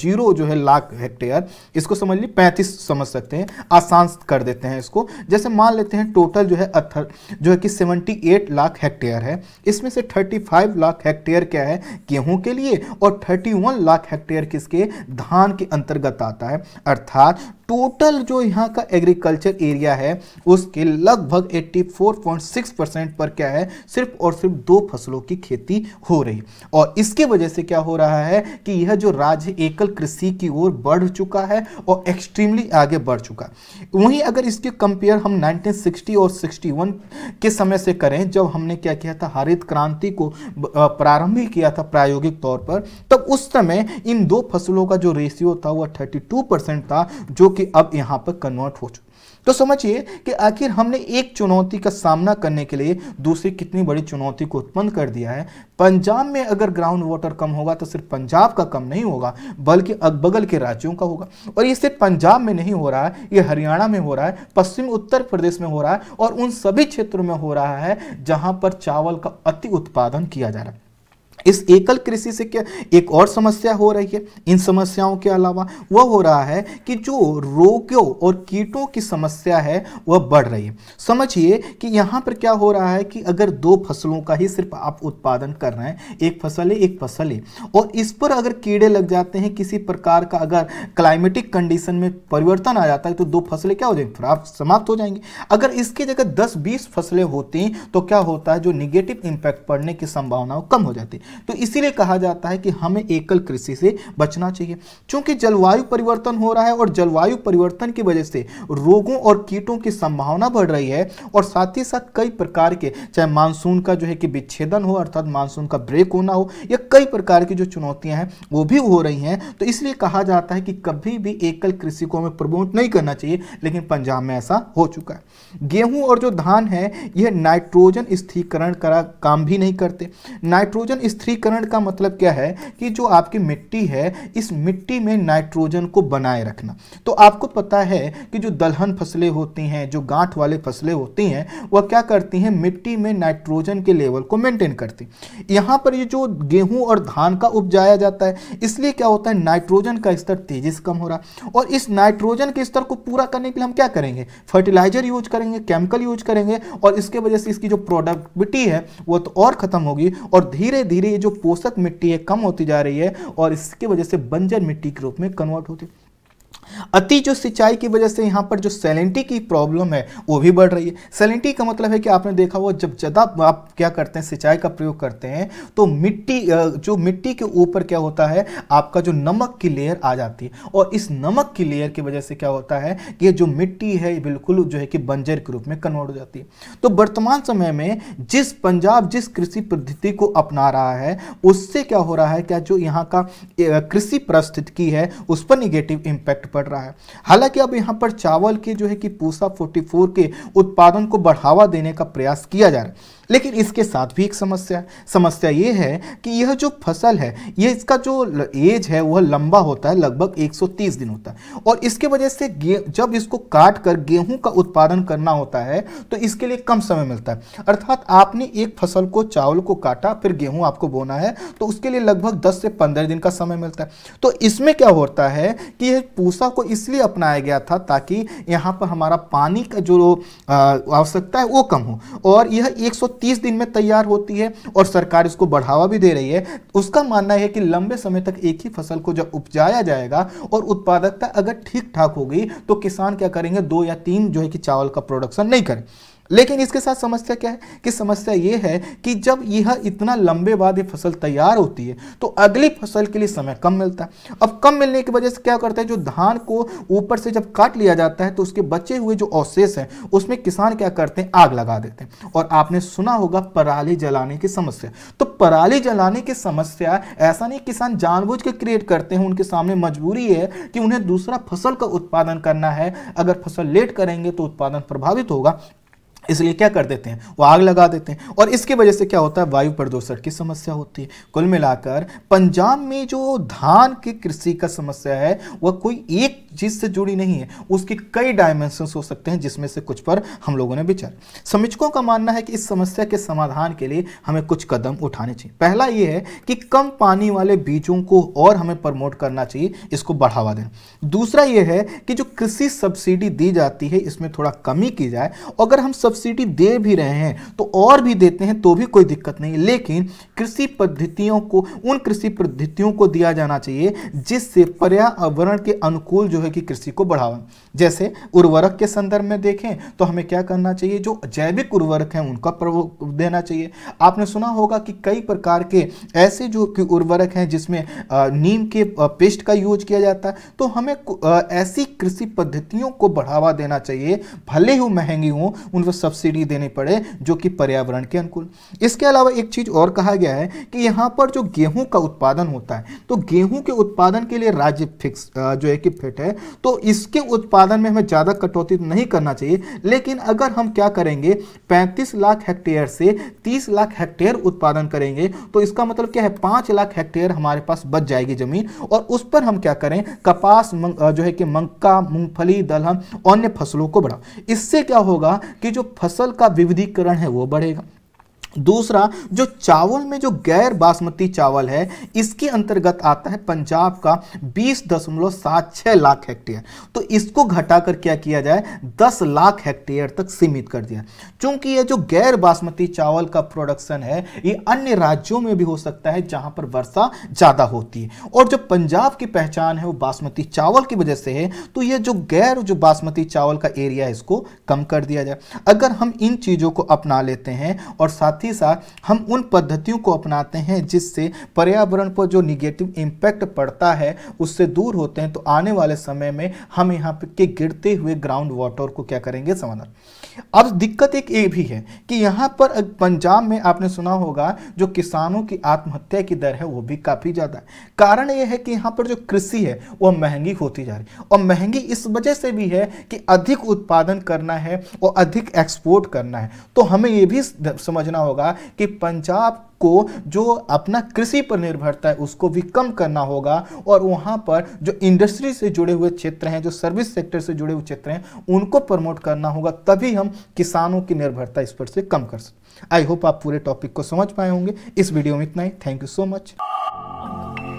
जीरो जो है लाख हेक्टेयर इसको समझ लीजिए पैंतीस समझ सकते हैं आसान कर देते हैं इसको जैसे मान लेते हैं टोटल जो है अथर जो है कि सेवेंटी एट लाख हेक्टेयर है इसमें से थर्टी फाइव लाख हेक्टेयर क्या है गेहूं के लिए और थर्टी वन लाख हेक्टेयर किसके धान के अंतर्गत आता है अर्थात टोटल जो यहाँ का एग्रीकल्चर एरिया है उसके लगभग 84.6 परसेंट पर क्या है सिर्फ और सिर्फ दो फसलों की खेती हो रही और इसके वजह से क्या हो रहा है कि यह जो राज्य एकल कृषि की ओर बढ़ चुका है और एक्सट्रीमली आगे बढ़ चुका वहीं अगर इसके कंपेयर हम 1960 और 61 के समय से करें जब हमने क्या किया था हरित क्रांति को प्रारंभ किया था प्रायोगिक तौर पर तब उस समय इन दो फसलों का जो रेशियो था वह 32 परसेंट था जो कि कि अब यहाँ पर कन्वर्ट हो चुके तो समझिए कि आखिर हमने एक चुनौती का सामना करने के लिए दूसरी कितनी बड़ी चुनौती को उत्पन्न कर दिया है पंजाब में अगर ग्राउंड वाटर कम होगा तो सिर्फ पंजाब का कम नहीं होगा बल्कि अगबगल के राज्यों का होगा और ये सिर्फ पंजाब में नहीं हो रहा है ये हरियाणा में हो रहा है पश्चिम उत्तर प्रदेश में हो रहा है और उन सभी क्षेत्रों में हो रहा है जहाँ पर चावल का अति उत्पादन किया जा रहा है इस एकल कृषि से क्या एक और समस्या हो रही है इन समस्याओं के अलावा वह हो रहा है कि जो रोगों और कीटों की समस्या है वह बढ़ रही है समझिए कि यहाँ पर क्या हो रहा है कि अगर दो फसलों का ही सिर्फ आप उत्पादन कर रहे हैं एक फसल है एक फसल है और इस पर अगर कीड़े लग जाते हैं किसी प्रकार का अगर क्लाइमेटिक कंडीशन में परिवर्तन आ जाता है तो दो फसलें क्या हो जाएंगी फिर समाप्त हो जाएंगी अगर इसकी जगह दस बीस फसलें होती तो क्या होता है जो निगेटिव इम्पैक्ट पड़ने की संभावना कम हो जाती है तो इसीलिए कहा जाता है कि हमें एकल कृषि से बचना चाहिए क्योंकि जलवायु परिवर्तन हो रहा है और जलवायु परिवर्तन की वजह से रोगों और कीटों की संभावना बढ़ रही है और साथ ही साथ कई प्रकार के चाहे मानसून का जो है कि विच्छेदन हो अर्थात मानसून का ब्रेक होना हो या कई प्रकार की जो चुनौतियां हैं वो भी हो रही हैं तो इसलिए कहा जाता है कि कभी भी एकल कृषि को हमें प्रमोट नहीं करना चाहिए लेकिन पंजाब में ऐसा हो चुका है गेहूं और जो धान है यह नाइट्रोजन स्थिरीकरण का काम भी नहीं करते नाइट्रोजन स्थिरीकरण का मतलब क्या है कि जो आपकी मिट्टी है इस मिट्टी में नाइट्रोजन को बनाए रखना तो आपको पता है कि जो दलहन फसलें होती हैं जो गांठ वाले फसलें होती हैं वह क्या करती हैं मिट्टी में नाइट्रोजन के लेवल को मेंटेन करती यहाँ पर ये जो गेहूँ और धान का उपजाया जाता है इसलिए क्या होता है नाइट्रोजन का स्तर तेजी से कम हो रहा और इस नाइट्रोजन के स्तर को पूरा करने के लिए हम क्या करेंगे फर्टिलाइजर यूज करेंगे केमिकल यूज करेंगे और इसके वजह से इसकी जो प्रोडक्टिविटी है वो तो और खत्म होगी और धीरे धीरे धीरे जो पोषक मिट्टी है कम होती जा रही है और इसकी वजह से बंजर मिट्टी के रूप में कन्वर्ट होती है अति जो सिंचाई की वजह से यहाँ पर जो सेलेंटी की प्रॉब्लम है वो भी बढ़ रही है सेलेंटी का मतलब है कि आपने देखा हुआ जब ज़्यादा आप क्या करते हैं सिंचाई का प्रयोग करते हैं तो मिट्टी जो मिट्टी के ऊपर क्या होता है आपका जो नमक की लेयर आ जाती है और इस नमक की लेयर की वजह से क्या होता है कि जो मिट्टी है बिल्कुल जो है कि बंजर के रूप में कन्वर्ट हो जाती है तो वर्तमान समय में जिस पंजाब जिस कृषि पद्धति को अपना रहा है उससे क्या हो रहा है क्या जो यहाँ का कृषि परिस्थिति है उस पर निगेटिव इम्पैक्ट पड़ बढ़ रहा है हालांकि अब यहाँ पर चावल के जो है कि पूसा 44 के उत्पादन को बढ़ावा देने का प्रयास किया जा रहा है लेकिन इसके साथ भी एक समस्या है समस्या ये है कि यह जो फसल है यह इसका जो एज है वह लंबा होता है लगभग 130 दिन होता है और इसके वजह से जब इसको काट कर गेहूं का उत्पादन करना होता है तो इसके लिए कम समय मिलता है अर्थात आपने एक फसल को चावल को काटा फिर गेहूं आपको बोना है तो उसके लिए लगभग 10 से 15 दिन का समय मिलता है तो इसमें क्या होता है कि यह पूसा को इसलिए अपनाया गया था ताकि यहाँ पर हमारा पानी का जो आवश्यकता है वो कम हो और यह एक तीस दिन में तैयार होती है और सरकार इसको बढ़ावा भी दे रही है उसका मानना है कि लंबे समय तक एक ही फसल को जब उपजाया जाएगा और उत्पादकता अगर ठीक ठाक होगी तो किसान क्या करेंगे दो या तीन जो है कि चावल का प्रोडक्शन नहीं करें लेकिन इसके साथ समस्या क्या है कि समस्या ये है कि जब यह इतना लंबे बाद ये फसल तैयार होती है तो अगली फसल के लिए समय कम मिलता है अब कम मिलने की वजह से क्या करता है जो धान को ऊपर से जब काट लिया जाता है तो उसके बचे हुए जो अवशेष हैं उसमें किसान क्या करते हैं आग लगा देते हैं और आपने सुना होगा पराली जलाने की समस्या तो पराली जलाने की समस्या ऐसा नहीं किसान जानबूझ के क्रिएट करते हैं उनके सामने मजबूरी है कि उन्हें दूसरा फसल का उत्पादन करना है अगर फसल लेट करेंगे तो उत्पादन प्रभावित होगा इसलिए क्या कर देते हैं वो आग लगा देते हैं और इसकी वजह से क्या होता है वायु प्रदूषण की समस्या होती है कुल मिलाकर पंजाब में जो धान की कृषि का समस्या है वह कोई एक चीज से जुड़ी नहीं है उसके कई डायमेंशन हो सकते हैं जिसमें से कुछ पर हम लोगों ने विचार समीक्षकों का मानना है कि इस समस्या के समाधान के लिए हमें कुछ कदम उठाने चाहिए पहला यह है कि कम पानी वाले बीजों को और हमें प्रमोट करना चाहिए इसको बढ़ावा दें दूसरा यह है कि जो कृषि सब्सिडी दी जाती है इसमें थोड़ा कमी की जाए अगर हम सब्सिडी सब्सिडी दे भी रहे हैं तो और भी देते हैं तो भी कोई दिक्कत नहीं लेकिन कृषि पद्धतियों को उन कृषि पद्धतियों को दिया जाना चाहिए जिससे पर्यावरण के अनुकूल जो है कि कृषि को बढ़ावा जैसे उर्वरक के संदर्भ में देखें तो हमें क्या करना चाहिए जो जैविक उर्वरक हैं उनका प्रयोग देना चाहिए आपने सुना होगा कि कई प्रकार के ऐसे जो कि उर्वरक हैं जिसमें नीम के पेस्ट का यूज किया जाता है तो हमें ऐसी कृषि पद्धतियों को बढ़ावा देना चाहिए भले ही महंगी हों उन सब्सिडी देनी पड़े जो कि पर्यावरण के अनुकूल इसके अलावा एक चीज़ और कहा गया है कि यहाँ पर जो गेहूं का उत्पादन होता है तो गेहूं के उत्पादन के लिए राज्य फिक्स जो है कि फिट है तो इसके उत्पादन में हमें ज़्यादा कटौती तो नहीं करना चाहिए लेकिन अगर हम क्या करेंगे पैंतीस लाख हेक्टेयर से तीस लाख हेक्टेयर उत्पादन करेंगे तो इसका मतलब क्या है पांच लाख हेक्टेयर हमारे पास बच जाएगी ज़मीन और उस पर हम क्या करें कपास जो है कि मक्का मूंगफली दलहन अन्य फसलों को बढ़ाओ इससे क्या होगा कि जो फसल का विविधीकरण है वो बढ़ेगा दूसरा जो चावल में जो गैर बासमती चावल है इसके अंतर्गत आता है पंजाब का बीस दशमलव सात छः लाख हेक्टेयर तो इसको घटाकर क्या किया जाए दस लाख हेक्टेयर तक सीमित कर दिया क्योंकि ये जो गैर बासमती चावल का प्रोडक्शन है ये अन्य राज्यों में भी हो सकता है जहाँ पर वर्षा ज़्यादा होती है और जो पंजाब की पहचान है वो बासमती चावल की वजह से है तो ये जो गैर जो बासमती चावल का एरिया है इसको कम कर दिया जाए अगर हम इन चीज़ों को अपना लेते हैं और साथ साथ ही साथ हम उन पद्धतियों को अपनाते हैं जिससे पर्यावरण पर जो निगेटिव इम्पैक्ट पड़ता है उससे दूर होते हैं तो आने वाले समय में हम यहाँ के गिरते हुए ग्राउंड वाटर को क्या करेंगे समाधान अब दिक्कत एक ये भी है कि यहाँ पर पंजाब में आपने सुना होगा जो किसानों की आत्महत्या की दर है वो भी काफ़ी ज़्यादा है कारण यह है कि यहाँ पर जो कृषि है वह महंगी होती जा रही है और महंगी इस वजह से भी है कि अधिक उत्पादन करना है और अधिक एक्सपोर्ट करना है तो हमें ये भी समझना होगा होगा कि पंजाब को जो अपना कृषि पर निर्भरता है उसको भी कम करना होगा और वहाँ पर जो इंडस्ट्री से जुड़े हुए क्षेत्र हैं जो सर्विस सेक्टर से जुड़े हुए क्षेत्र हैं उनको प्रमोट करना होगा तभी हम किसानों की निर्भरता इस पर से कम कर सकते आई होप आप पूरे टॉपिक को समझ पाए होंगे इस वीडियो में इतना ही थैंक यू सो मच